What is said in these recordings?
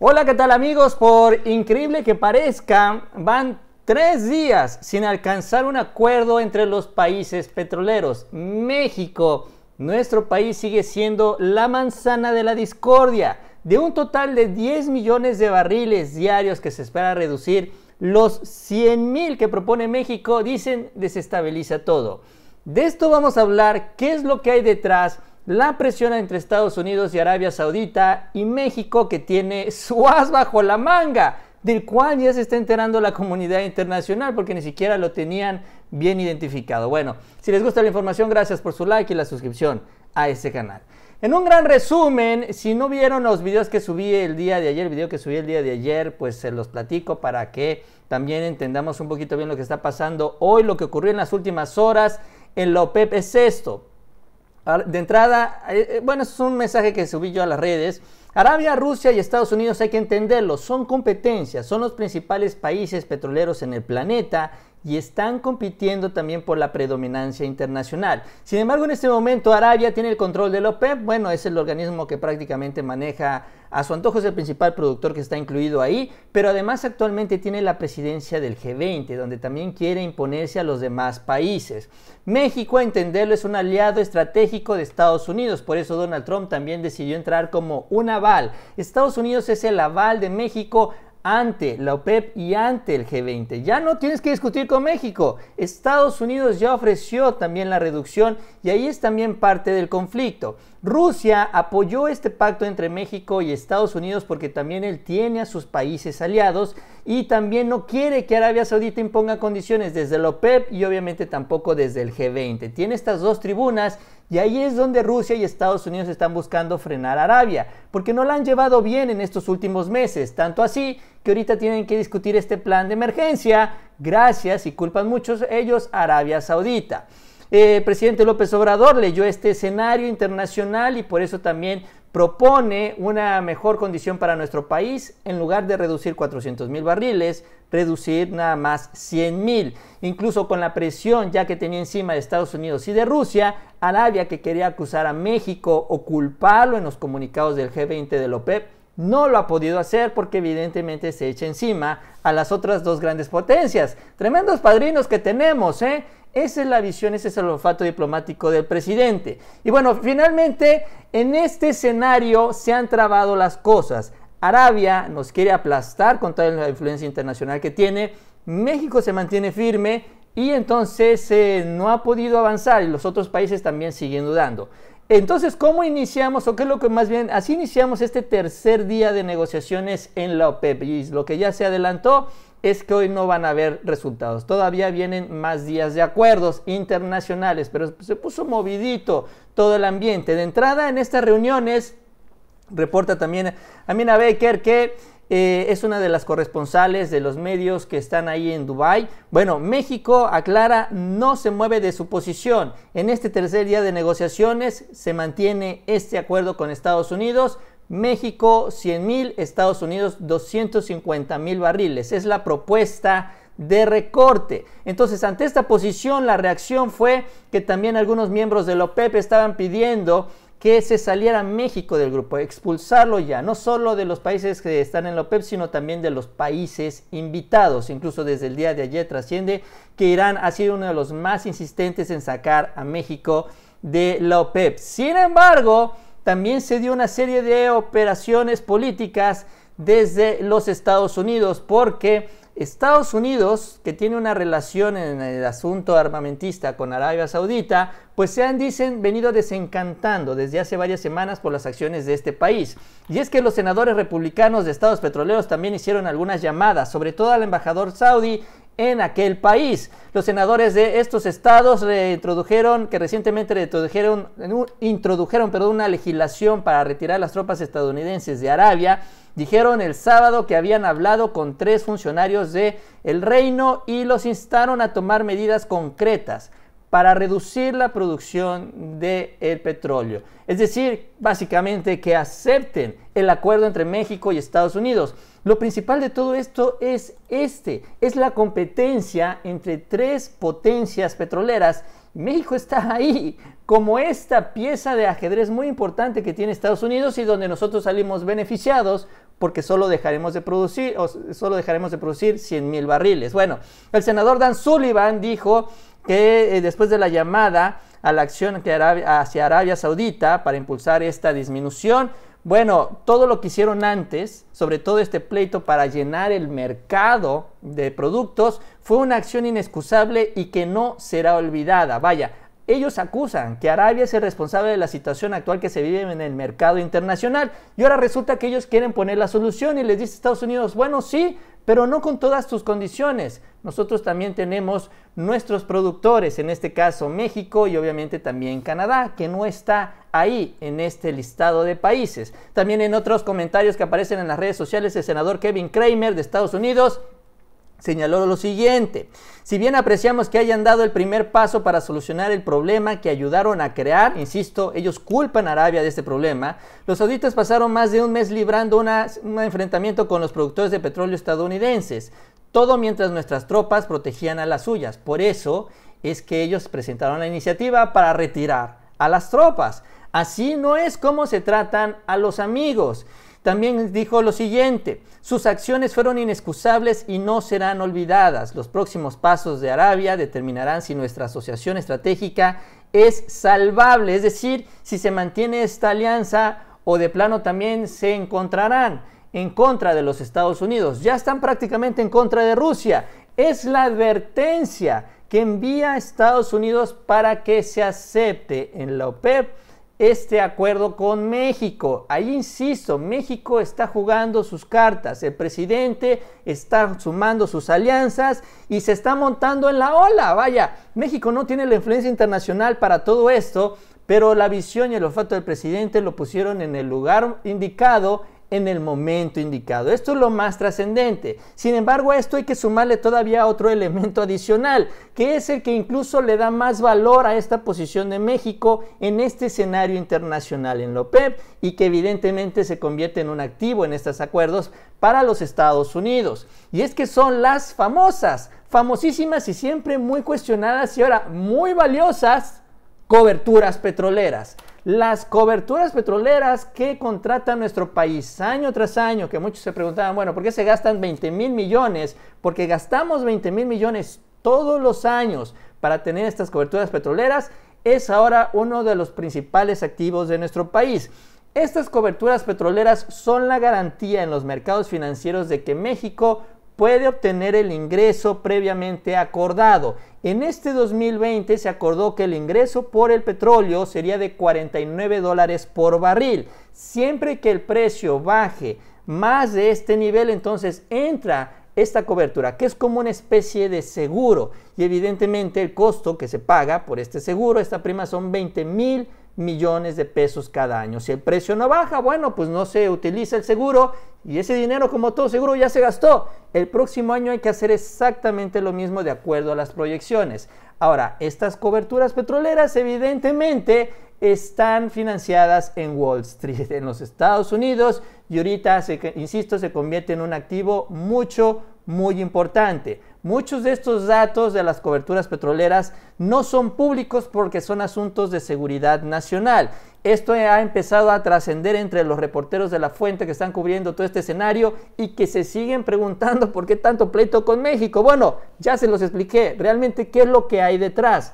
Hola, ¿qué tal amigos? Por increíble que parezca, van tres días sin alcanzar un acuerdo entre los países petroleros. México, nuestro país sigue siendo la manzana de la discordia. De un total de 10 millones de barriles diarios que se espera reducir, los 100 mil que propone México dicen desestabiliza todo. De esto vamos a hablar, qué es lo que hay detrás la presión entre Estados Unidos y Arabia Saudita y México que tiene su as bajo la manga, del cual ya se está enterando la comunidad internacional porque ni siquiera lo tenían bien identificado. Bueno, si les gusta la información, gracias por su like y la suscripción a este canal. En un gran resumen, si no vieron los videos que subí el día de ayer, el video que subí el día de ayer, pues se los platico para que también entendamos un poquito bien lo que está pasando hoy, lo que ocurrió en las últimas horas en la OPEP es esto. De entrada, eh, eh, bueno, es un mensaje que subí yo a las redes. Arabia, Rusia y Estados Unidos hay que entenderlo, son competencias, son los principales países petroleros en el planeta y están compitiendo también por la predominancia internacional. Sin embargo, en este momento Arabia tiene el control de OPEP, bueno, es el organismo que prácticamente maneja a su antojo, es el principal productor que está incluido ahí, pero además actualmente tiene la presidencia del G20, donde también quiere imponerse a los demás países. México, a entenderlo, es un aliado estratégico de Estados Unidos, por eso Donald Trump también decidió entrar como un aval. Estados Unidos es el aval de México ante la OPEP y ante el G20. Ya no tienes que discutir con México. Estados Unidos ya ofreció también la reducción y ahí es también parte del conflicto. Rusia apoyó este pacto entre México y Estados Unidos porque también él tiene a sus países aliados y también no quiere que Arabia Saudita imponga condiciones desde la OPEP y obviamente tampoco desde el G20. Tiene estas dos tribunas y ahí es donde Rusia y Estados Unidos están buscando frenar a Arabia, porque no la han llevado bien en estos últimos meses, tanto así que ahorita tienen que discutir este plan de emergencia, gracias y culpan muchos ellos Arabia Saudita. Eh, presidente López Obrador leyó este escenario internacional y por eso también propone una mejor condición para nuestro país, en lugar de reducir 400 mil barriles, reducir nada más 100 mil. Incluso con la presión ya que tenía encima de Estados Unidos y de Rusia, Arabia que quería acusar a México o culparlo en los comunicados del G20 de OPEP, e no lo ha podido hacer porque evidentemente se echa encima a las otras dos grandes potencias. Tremendos padrinos que tenemos, ¿eh? Esa es la visión, ese es el olfato diplomático del presidente. Y bueno, finalmente, en este escenario se han trabado las cosas. Arabia nos quiere aplastar con toda la influencia internacional que tiene. México se mantiene firme y entonces eh, no ha podido avanzar y los otros países también siguen dudando. Entonces, ¿cómo iniciamos o qué es lo que más bien, así iniciamos este tercer día de negociaciones en la OPEP? Y lo que ya se adelantó es que hoy no van a haber resultados. Todavía vienen más días de acuerdos internacionales, pero se puso movidito todo el ambiente. De entrada en estas reuniones, reporta también Amina Baker que eh, es una de las corresponsales de los medios que están ahí en Dubái. Bueno, México, aclara, no se mueve de su posición. En este tercer día de negociaciones se mantiene este acuerdo con Estados Unidos. México 100 mil, Estados Unidos 250 mil barriles. Es la propuesta de recorte. Entonces, ante esta posición, la reacción fue que también algunos miembros de la OPEP estaban pidiendo que se saliera México del grupo, expulsarlo ya, no solo de los países que están en la OPEP, e sino también de los países invitados. Incluso desde el día de ayer trasciende que Irán ha sido uno de los más insistentes en sacar a México de la OPEP. E Sin embargo, también se dio una serie de operaciones políticas desde los Estados Unidos porque Estados Unidos, que tiene una relación en el asunto armamentista con Arabia Saudita, pues se han, dicen, venido desencantando desde hace varias semanas por las acciones de este país. Y es que los senadores republicanos de Estados Petroleros también hicieron algunas llamadas, sobre todo al embajador saudí, en aquel país. Los senadores de estos estados introdujeron que recientemente introdujeron una legislación para retirar las tropas estadounidenses de Arabia, dijeron el sábado que habían hablado con tres funcionarios del el reino y los instaron a tomar medidas concretas para reducir la producción del de petróleo. Es decir, básicamente que acepten el acuerdo entre México y Estados Unidos. Lo principal de todo esto es este, es la competencia entre tres potencias petroleras. México está ahí como esta pieza de ajedrez muy importante que tiene Estados Unidos y donde nosotros salimos beneficiados porque solo dejaremos de producir, o solo dejaremos de producir 100 mil barriles. Bueno, el senador Dan Sullivan dijo que eh, después de la llamada a la acción que hacia Arabia Saudita para impulsar esta disminución, bueno, todo lo que hicieron antes, sobre todo este pleito para llenar el mercado de productos, fue una acción inexcusable y que no será olvidada. Vaya, ellos acusan que Arabia es el responsable de la situación actual que se vive en el mercado internacional y ahora resulta que ellos quieren poner la solución y les dice Estados Unidos, bueno, sí, pero no con todas tus condiciones. Nosotros también tenemos nuestros productores, en este caso México y obviamente también Canadá, que no está ahí en este listado de países. También en otros comentarios que aparecen en las redes sociales, el senador Kevin Kramer de Estados Unidos señaló lo siguiente, si bien apreciamos que hayan dado el primer paso para solucionar el problema que ayudaron a crear, insisto, ellos culpan a Arabia de este problema, los sauditas pasaron más de un mes librando un enfrentamiento con los productores de petróleo estadounidenses, todo mientras nuestras tropas protegían a las suyas, por eso es que ellos presentaron la iniciativa para retirar a las tropas. Así no es como se tratan a los amigos. También dijo lo siguiente, sus acciones fueron inexcusables y no serán olvidadas. Los próximos pasos de Arabia determinarán si nuestra asociación estratégica es salvable, es decir, si se mantiene esta alianza o de plano también se encontrarán en contra de los Estados Unidos. Ya están prácticamente en contra de Rusia. Es la advertencia que envía Estados Unidos para que se acepte en la OPEP este acuerdo con México. Ahí insisto, México está jugando sus cartas, el presidente está sumando sus alianzas y se está montando en la ola. Vaya, México no tiene la influencia internacional para todo esto, pero la visión y el olfato del presidente lo pusieron en el lugar indicado en el momento indicado. Esto es lo más trascendente. Sin embargo, a esto hay que sumarle todavía otro elemento adicional, que es el que incluso le da más valor a esta posición de México en este escenario internacional en la y que evidentemente se convierte en un activo en estos acuerdos para los Estados Unidos. Y es que son las famosas, famosísimas y siempre muy cuestionadas y ahora muy valiosas coberturas petroleras las coberturas petroleras que contrata nuestro país año tras año, que muchos se preguntaban, bueno, ¿por qué se gastan 20 mil millones? Porque gastamos 20 mil millones todos los años para tener estas coberturas petroleras, es ahora uno de los principales activos de nuestro país. Estas coberturas petroleras son la garantía en los mercados financieros de que México puede obtener el ingreso previamente acordado. En este 2020 se acordó que el ingreso por el petróleo sería de 49 dólares por barril. Siempre que el precio baje más de este nivel, entonces entra esta cobertura, que es como una especie de seguro. Y evidentemente el costo que se paga por este seguro, esta prima son 20 mil millones de pesos cada año. Si el precio no baja, bueno, pues no se utiliza el seguro y ese dinero, como todo seguro, ya se gastó. El próximo año hay que hacer exactamente lo mismo de acuerdo a las proyecciones. Ahora, estas coberturas petroleras evidentemente están financiadas en Wall Street, en los Estados Unidos, y ahorita, insisto, se convierte en un activo mucho, muy importante. Muchos de estos datos de las coberturas petroleras no son públicos porque son asuntos de seguridad nacional. Esto ha empezado a trascender entre los reporteros de la fuente que están cubriendo todo este escenario y que se siguen preguntando por qué tanto pleito con México. Bueno, ya se los expliqué realmente qué es lo que hay detrás.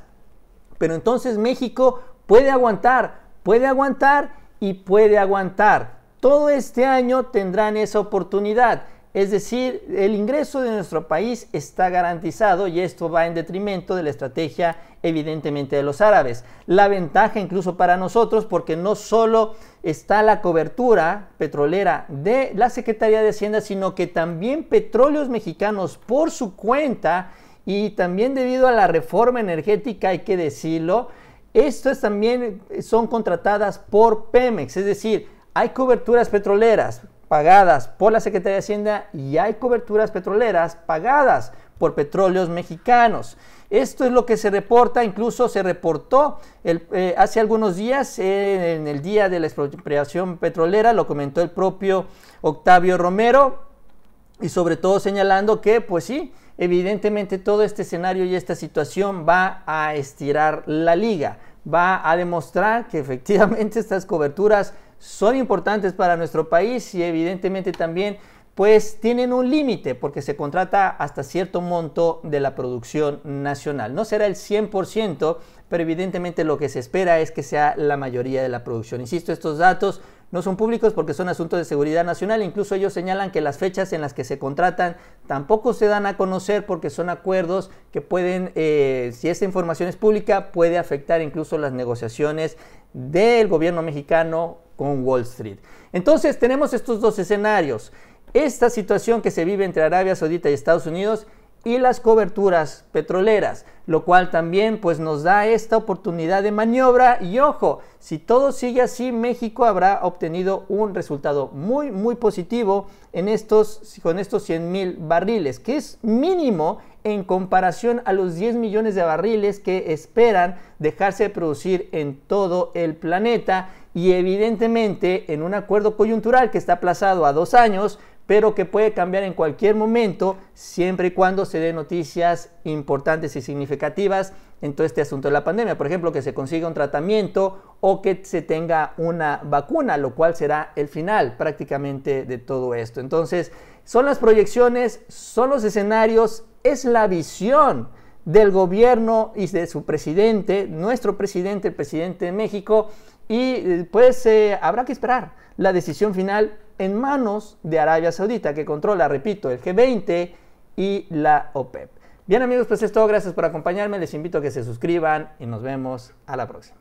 Pero entonces México puede aguantar, puede aguantar y puede aguantar. Todo este año tendrán esa oportunidad. Es decir, el ingreso de nuestro país está garantizado y esto va en detrimento de la estrategia evidentemente de los árabes. La ventaja incluso para nosotros porque no solo está la cobertura petrolera de la Secretaría de Hacienda, sino que también petróleos mexicanos por su cuenta y también debido a la reforma energética, hay que decirlo, estas también son contratadas por Pemex, es decir, hay coberturas petroleras pagadas por la Secretaría de Hacienda y hay coberturas petroleras pagadas por petróleos mexicanos. Esto es lo que se reporta, incluso se reportó eh, hace algunos días, en el día de la expropiación petrolera, lo comentó el propio Octavio Romero, y sobre todo señalando que, pues sí, evidentemente todo este escenario y esta situación va a estirar la liga, va a demostrar que efectivamente estas coberturas son importantes para nuestro país y evidentemente también pues tienen un límite porque se contrata hasta cierto monto de la producción nacional. No será el 100%, pero evidentemente lo que se espera es que sea la mayoría de la producción. Insisto, estos datos no son públicos porque son asuntos de seguridad nacional. Incluso ellos señalan que las fechas en las que se contratan tampoco se dan a conocer porque son acuerdos que pueden, eh, si esta información es pública, puede afectar incluso las negociaciones del gobierno mexicano con Wall Street. Entonces tenemos estos dos escenarios. Esta situación que se vive entre Arabia Saudita y Estados Unidos y las coberturas petroleras, lo cual también pues nos da esta oportunidad de maniobra y ojo, si todo sigue así México habrá obtenido un resultado muy muy positivo en estos con estos 100 mil barriles, que es mínimo en comparación a los 10 millones de barriles que esperan dejarse de producir en todo el planeta y evidentemente en un acuerdo coyuntural que está aplazado a dos años, pero que puede cambiar en cualquier momento, siempre y cuando se den noticias importantes y significativas en todo este asunto de la pandemia. Por ejemplo, que se consiga un tratamiento o que se tenga una vacuna, lo cual será el final prácticamente de todo esto. Entonces, son las proyecciones, son los escenarios, es la visión del gobierno y de su presidente, nuestro presidente, el presidente de México, y eh, pues eh, habrá que esperar la decisión final en manos de Arabia Saudita, que controla, repito, el G20 y la OPEP. E Bien amigos, pues es todo. Gracias por acompañarme. Les invito a que se suscriban y nos vemos a la próxima.